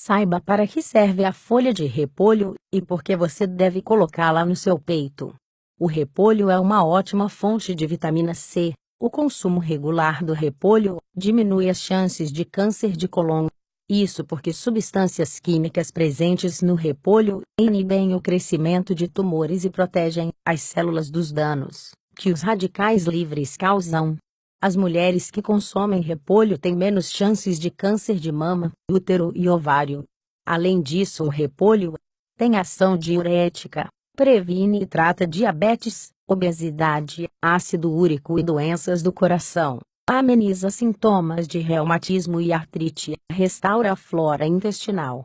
Saiba para que serve a folha de repolho e por que você deve colocá-la no seu peito. O repolho é uma ótima fonte de vitamina C. O consumo regular do repolho diminui as chances de câncer de colon. Isso porque substâncias químicas presentes no repolho inibem o crescimento de tumores e protegem as células dos danos que os radicais livres causam. As mulheres que consomem repolho têm menos chances de câncer de mama, útero e ovário. Além disso, o repolho tem ação diurética, previne e trata diabetes, obesidade, ácido úrico e doenças do coração, ameniza sintomas de reumatismo e artrite, restaura a flora intestinal,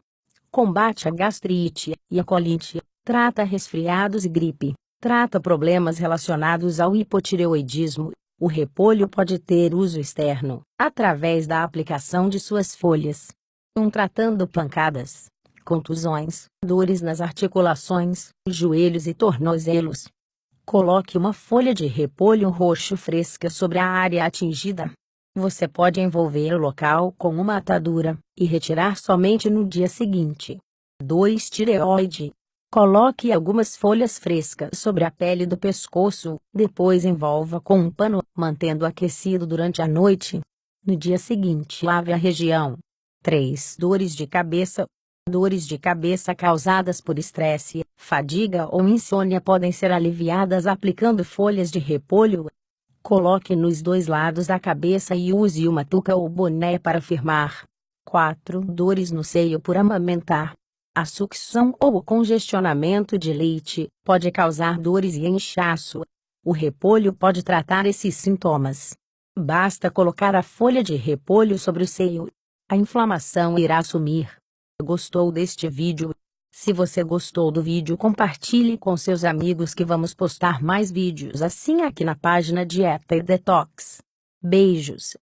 combate a gastrite e a colite, trata resfriados e gripe, trata problemas relacionados ao hipotireoidismo o repolho pode ter uso externo, através da aplicação de suas folhas. 1. Um, tratando pancadas, contusões, dores nas articulações, joelhos e tornozelos. Coloque uma folha de repolho roxo fresca sobre a área atingida. Você pode envolver o local com uma atadura e retirar somente no dia seguinte. 2. Tireoide Coloque algumas folhas frescas sobre a pele do pescoço, depois envolva com um pano, mantendo aquecido durante a noite. No dia seguinte, lave a região. 3. Dores de cabeça. Dores de cabeça causadas por estresse, fadiga ou insônia podem ser aliviadas aplicando folhas de repolho. Coloque nos dois lados da cabeça e use uma touca ou boné para firmar. 4. Dores no seio por amamentar. A sucção ou o congestionamento de leite pode causar dores e inchaço. O repolho pode tratar esses sintomas. Basta colocar a folha de repolho sobre o seio. A inflamação irá sumir. Gostou deste vídeo? Se você gostou do vídeo compartilhe com seus amigos que vamos postar mais vídeos assim aqui na página Dieta e Detox. Beijos!